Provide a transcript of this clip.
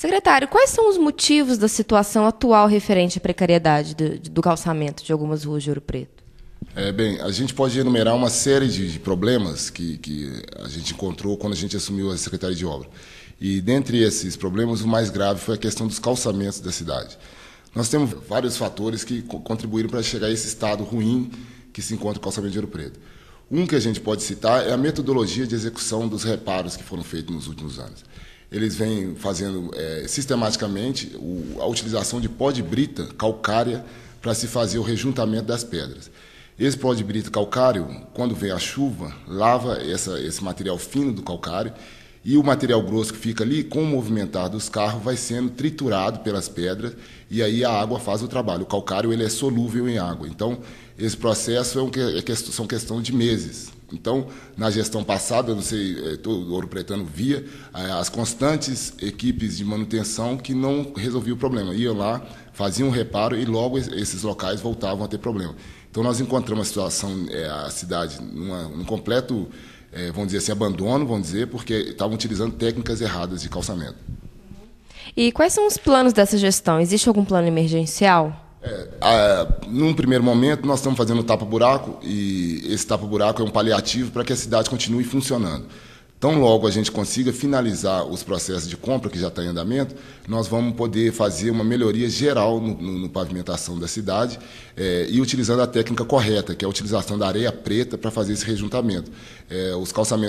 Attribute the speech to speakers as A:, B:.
A: Secretário, quais são os motivos da situação atual referente à precariedade do, do calçamento de algumas ruas de Ouro Preto?
B: É, bem, a gente pode enumerar uma série de, problemas que, que a gente encontrou quando a gente assumiu a Secretaria de Obra. E dentre esses problemas, o mais grave foi a questão dos calçamentos da cidade. Nós temos vários fatores que contribuíram para chegar a esse estado ruim que se encontra o calçamento de Ouro Preto. Um que a gente pode citar é a metodologia de execução dos reparos que foram feitos nos últimos anos eles vêm fazendo é, sistematicamente o, a utilização de pó de brita calcária para se fazer o rejuntamento das pedras. Esse pó de brita calcário, quando vem a chuva, lava essa, esse material fino do calcário e o material grosso que fica ali, com o movimentar dos carros, vai sendo triturado pelas pedras e aí a água faz o trabalho. O calcário ele é solúvel em água. Então, esse processo é um, é, são questão de meses. Então, na gestão passada, eu não sei, eh, todo Ouro Pretano via eh, as constantes equipes de manutenção que não resolviam o problema. Iam lá, faziam um reparo e logo esses locais voltavam a ter problema. Então, nós encontramos a situação, é, a cidade, numa, num completo é, vão dizer assim, abandono, vão dizer, porque estavam utilizando técnicas erradas de calçamento.
A: E quais são os planos dessa gestão? Existe algum plano emergencial?
B: É, a, num primeiro momento, nós estamos fazendo o tapa-buraco, e esse tapa-buraco é um paliativo para que a cidade continue funcionando. Tão logo a gente consiga finalizar os processos de compra, que já está em andamento, nós vamos poder fazer uma melhoria geral no, no, no pavimentação da cidade é, e utilizando a técnica correta, que é a utilização da areia preta para fazer esse rejuntamento. É, os calçamentos